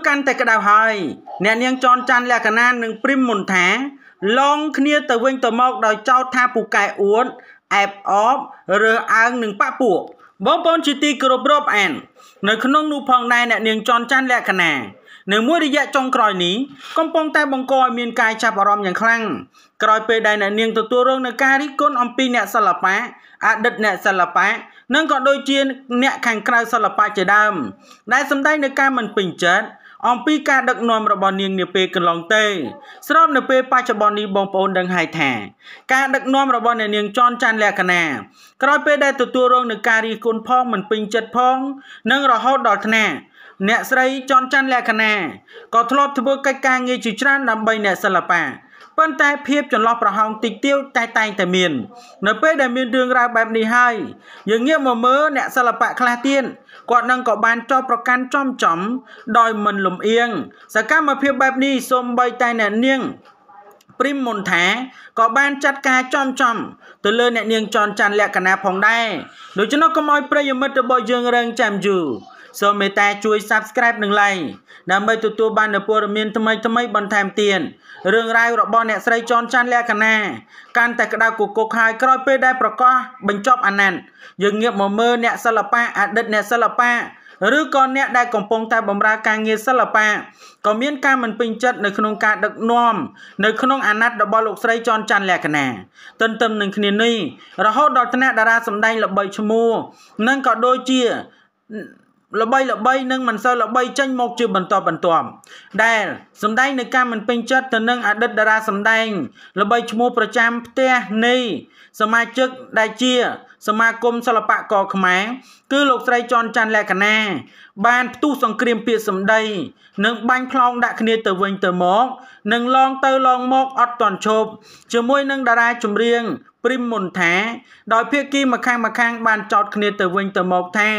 កាន់តែក្តៅហើយអ្នកនាងចនច័ន្ទលក្ខណានិងព្រិមមុនថាឡងគ្នាទៅវិញទៅមកដោយចោទថាពូកែអួតអែបអបរើសអើងនឹងប៉ពួកបងប្អូនជាទីគោរពរាប់អាននៅ ក្នុងនោះផងដែរអ្នកនាងចនច័ន្ទលក្ខណានៅមួយរយៈចុងក្រោយនេះកំពុងតែបង្កឲ្យមានការចាប់អារម្មណ៍យ៉ាងខ្លាំងក្រោយពេលដែលអ្នកនាងទទួលរងនឹងការរិះគន់អំពីអ្នកសិល្បៈអតីតអ្នកសិល្បៈនិងក៏ដូចជាអ្នកខាងក្រៅសិល្បៈជាដើមដែលសម្ដែងនឹងការមិនពេញចិត្តអំពីការដឹកនាំរបស់នាងនាពេលកន្លងទៅស្របនៅពេលបច្ចុប្បន្ននេះបងប្អូនដឹងហើយថាការដឹកនាំរបស់អ្នកនាងចនច័ន្ទលក្ខណាក្រោយពេលដែលទទួលរងនឹងការរិះគន់ផងមិនពេញចិត្តផង និងរហូតដល់ថ្នាក់អ្នកស្រីចនច័ន្ទលក្ខណាក៏ធ្លាប់ធ្វើកិច្ចការងារជាច្រើនដើម្បីអ្នកសិល្បៈប៉ុន្តែភាពចន្លោះប្រហោងតិចទៀវតែតែងតែមាននៅ ពេលដែលមានរឿងរ៉ាវបែបនេះហើយយើងងាកមកមើលអ្នកសិល្បៈខ្លះទៀតគាត់នឹងក៏បានចោទប្រកាន់ចំចំ ដោយមិនលំអៀងសកម្មភាពបែបនេះសូម្បីតែអ្នកនាងព្រីមមុនថាក៏បានចាត់ការចំចំ ទៅលើ អ្នកនាងចនច័ន្ទលក្ខណៈផងដែរដូច្នោះកុំឲ្យប្រិយមិត្តរបស់យើងរងចាំយូរសូមមេត្តាជួយ Subscribe និង Like ដើម្បីទទួលបាននូវព័ត៌មានថ្មីៗបន្ថែមទៀតរឿងរ៉ាវរបស់អ្នកស្រីចនច័ន្ទលក្ខណាកាន់តែក្តៅគគុកហើយក្រោយពេលដែលប្រកាសបញ្ចប់អាណត្តិយើងងាកមកមើលអ្នកសិល្បៈអតីតអ្នកសិល្បៈឬក៏អ្នកដែលកំពុងតែបម្រើការងារសិល្បៈក៏មានការមិនពេញចិត្តនៅក្នុងការដឹកនាំនៅក្នុងអាណត្តិរបស់លោកស្រីចនច័ន្ទលក្ខណាទន្ទឹមនឹងគ្នានេះរហូតដល់ថ្នាក់តារាសម្ដែងល្បីឈ្មោះនិងក៏ដូចជាល្បីល្បីនិងមិនសូវល្បីចេញមកជាបន្តបន្ទាប់ដែលសម្ដែងនៅការមិនពេញចិត្តទៅនឹងអតីតតារាសម្ដែង ល្បីឈ្មោះប្រចាំផ្ទះនៃសមាជិកដែលជាសមាគមសិល្បករខ្មែរគឺលោកស្រីចន់ច័ន្ទលក្ខណាបានផ្ទុះសង្គ្រាមពាក្យសម្ដី និងបាញ់ផ្លោងដាក់គ្នាទៅវិញទៅមក និងឡងទៅឡងមកអត់តន់ឈប់ជាមួយនឹងតារាចម្រៀងព្រីមមុនថាដោយភាគីម្ខាងម្ខាង បានចោទគ្នាទៅវិញទៅមកថា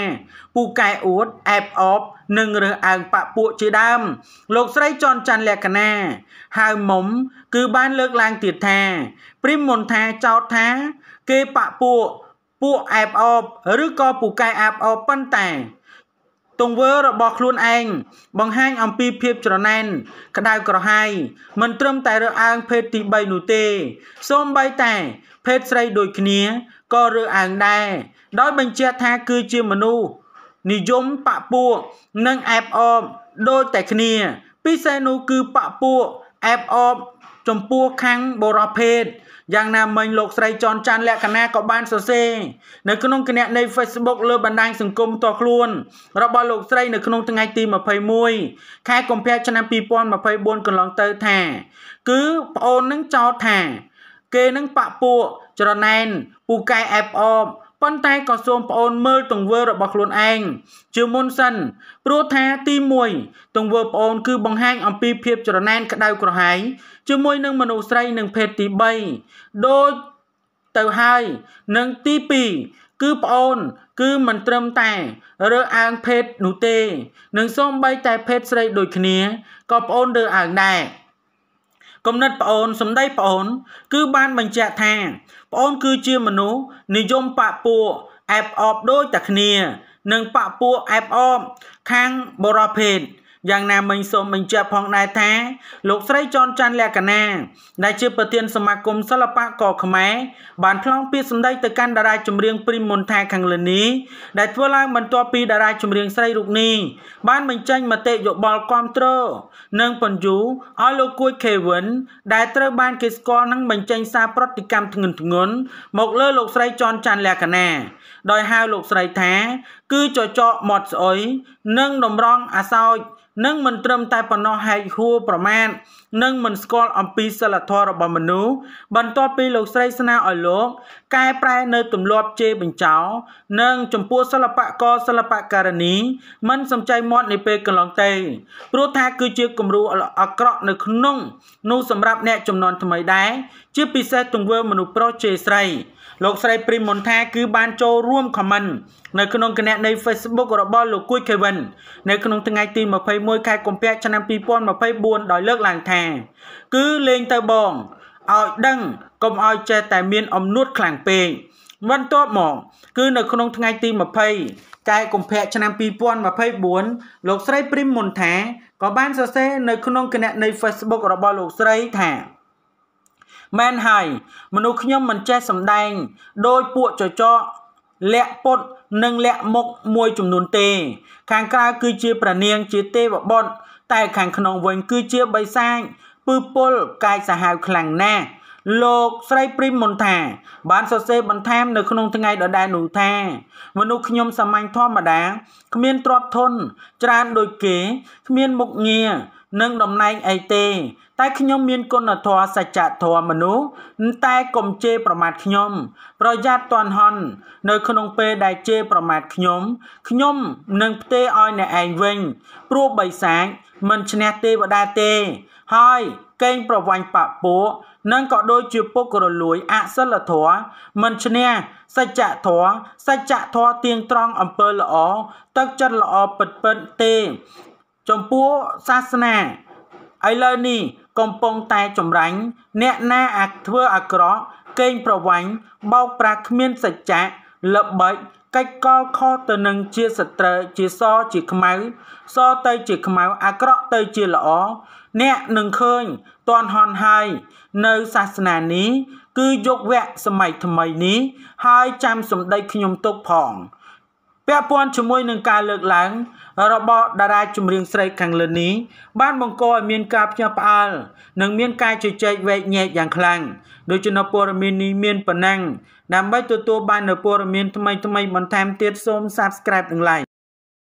ពូកែអួតអែបអបនិងរើសអើងបាក់ពួកជាដើមលោកស្រីចន់ច័ន្ទលក្ខណាហៅមុំគឺបានលើកឡើងទៀតថាព្រីមមុនថាចោទថា គេបាក់ពួកពួកអែបអបឬក៏ពូកែអែបអបប៉ុន្តែ ទង្វើរបស់ខ្លួនឯងបង្ហាញអំពីភាពច្រណែនក្តៅក្រហាយមិនត្រឹមតែរើអើងភេទទី3នោះទេសូម្បីតែ ភេទស្រីដូចគ្នាក៏រើអើងដែរដោយបញ្ជាក់ថាគឺជាមនុស្សនិយមបពពួកនិងអែបអបដូចតែគ្នាពិសេសនោះគឺបពពួកអែបអបចំពោះខាងបរោះភេទយ៉ាងណាមិញលោកស្រីចនច័ន្ទលក្ខណាក៏បានសរសេរនៅក្នុងគណនី Facebook លើបណ្ដាញសង្គមតខ្លួន របស់លោកស្រីនៅក្នុងថ្ងៃទី21ខែកុម្ភៈឆ្នាំ2024កន្លងទៅថា គឺប្អូននឹងចោទថា គេនឹងបាក់ពួកច្រណែនពូកែអែបអបប៉ុន្តែក៏សូមប្អូន មើលទង្វើរបស់ខ្លួនឯងជាមុនសិនព្រោះថា ទី1ទង្វើប្អូន គឺបង្ហាញអំពីភាពច្រណែនក្តៅក្រហាយជាមួយនឹងមនុស្សស្រីនឹងភេទទី3ដូចទៅហើយនឹងទី2គឺប្អូន គឺមិនត្រឹមតែរើអើងភេទនោះទេនឹងសូម្បីតែភេទស្រីដូចគ្នាក៏ប្អូនរើអើងដែរគំនិតប្អូនសម្ដីប្អូនគឺបានបញ្ជាក់ថាប្អូនគឺជាមនុស្សនិយមបាក់ពួកអែបអបដូចតែគ្នានិងបាក់ពួកអែបអបខាងបរិភេទយ៉ាងណាមិញសូមបញ្ជាក់ផងដែរថា លោកស្រីចនច័ន្ទលក្ខណាដែលជាប្រធាន សមាគមសិល្បករខ្មែរបានផ្លង់ពាក្យសម្ដីទៅកាន់តារាចម្រៀងព្រីមមុនថាខាងលនីដែលធ្វើឡើងបន្ទាប់ពីតារាចម្រៀងស្រីរូបនេះ បានបញ្ចេញមតិយោបល់គាំទ្រនិងបញ្យូឲ្យលោកគួយ Kevin ដែលត្រូវបានគេស្គាល់នឹងបញ្ចេញសារប្រតិកម្មធ្ងន់ធ្ងរមកលើលោកស្រីចនច័ន្ទលក្ខណាដោយហៅលោកស្រីថាគឺចចកមាត់ស្អុយនិងតម្រង់អាសោចនិង មិនត្រឹមតែប៉ុណ្ណោះហែកហួរប្រមាណនិងមិនស្គាល់អំពីសិលធម៌របស់មនុស្សបន្ទាប់ពីលោកស្រីស្នើឲ្យលោកកែប្រែនៅទម្លាប់ជេរបញ្ចោរនិងចំពោះសិល្បករសិល្បករនីមិនសំចៃមាត់នាពេលកន្លងទៅព្រោះថាគឺជាគំរូអាក្រក់នៅក្នុង នោះសម្រាប់អ្នកចំនួនថ្មីដែរជាពិសេសទង្វើមនុស្សប្រុសជេរស្រី លោកស្រីព្រីមមន្តាគឺបានចូលរួមខមមិននៅក្នុងគណនី Facebook របស់លោកគួយខេវិននៅក្នុងថ្ងៃទី21ខែកុម្ភៈឆ្នាំ2024ដោយលើកឡើងថាណាគឺលេងទៅបងឲ្យដឹងកុំឲ្យចេះតែមានអំនួតខ្លាំងពេកបន្ទាប់មក គឺនៅក្នុងថ្ងៃទី20ខែកុម្ភៈឆ្នាំ2024លោកស្រីព្រីមមុនថាក៏បានសរសេរនៅក្នុងគណនី Facebook របស់លោកស្រីថា មែនហើយមនុស្សខ្ញុំមិនចេះសម្ដែង ដោយពួកចចកលាក់ពុត និងលាក់មុខមួយចំនួនទេ ខាងក្រៅគឺជា ប្រនាង ជាទេវបុត្រតែខាងក្នុងវិញគឺជាបិសាចពឺពលកាយសាហាវខ្លាំងណាស់លោកស្រីព្រីមមុនថាបានសរសេរបន្ថែមនៅ ក្នុងថ្ងៃដដែលនោះថា មនុស្សខ្ញុំសាមញ្ញធម្មតាគ្មានទ្រព្យធនច្រើនដូចគេ គ្មានមុខងារនិងតំណែងអីទេ តែខ្ញុំមានគុណធម៌សច្ចធម៌មនុស្សតែកុំជេរប្រមាថខ្ញុំ ប្រយ័ត្នទាន់ហន់នៅ ក្នុងពេលដែលជេរប្រមាថខ្ញុំខ្ញុំនឹងផ្ទេរឲ្យអ្នកឯងវិញព្រោះបិសាចមិនឈ្នះទេវតាទេហើយកេងប្រវាញ់បពុនិងក៏ដូចជាពុករលួយអសិលធម៌មិនឈ្នះសច្ចធម៌សច្ចធម៌ទៀងត្រង់អំពើល្អទឹកចិត្តល្អពិតពិតទេ ចំពោះសាសនាឥឡូវនេះកំពុងតែចម្រាញ់អ្នកណាអាចធ្វើអាក្រក់កេងប្រវាញ់បោកប្រាស់គ្មានសច្ចៈល្បិចកិច្ចកលខុសទៅនឹងជាសត្រូវជាសជាខ្មៅសទៅជាខ្មៅ អាក្រក់ទៅជាល្អ អ្នកនឹងឃើញតនហនហើយនៅសាសនានេះគឺយុគវៈសម័យថ្មីនេះហើយចាំសម្ដីខ្ញុំទុកផងពាក់ព័ន្ធជាមួយនឹងការលើកឡើងរបស់តារាចម្រៀងស្រីខាងលើនេះបានបង្កឲ្យមានការផ្ញើផ្អើលនិងមានការជជែកវែកញែកយ៉ាងខ្លាំងដូច្នេះព័ត៌មាននេះមានប៉ុណ្ណឹងដើម្បីទទួលបាននូវព័ត៌មានថ្មីៗបន្ថែមទៀតសូម Subscribe និង Like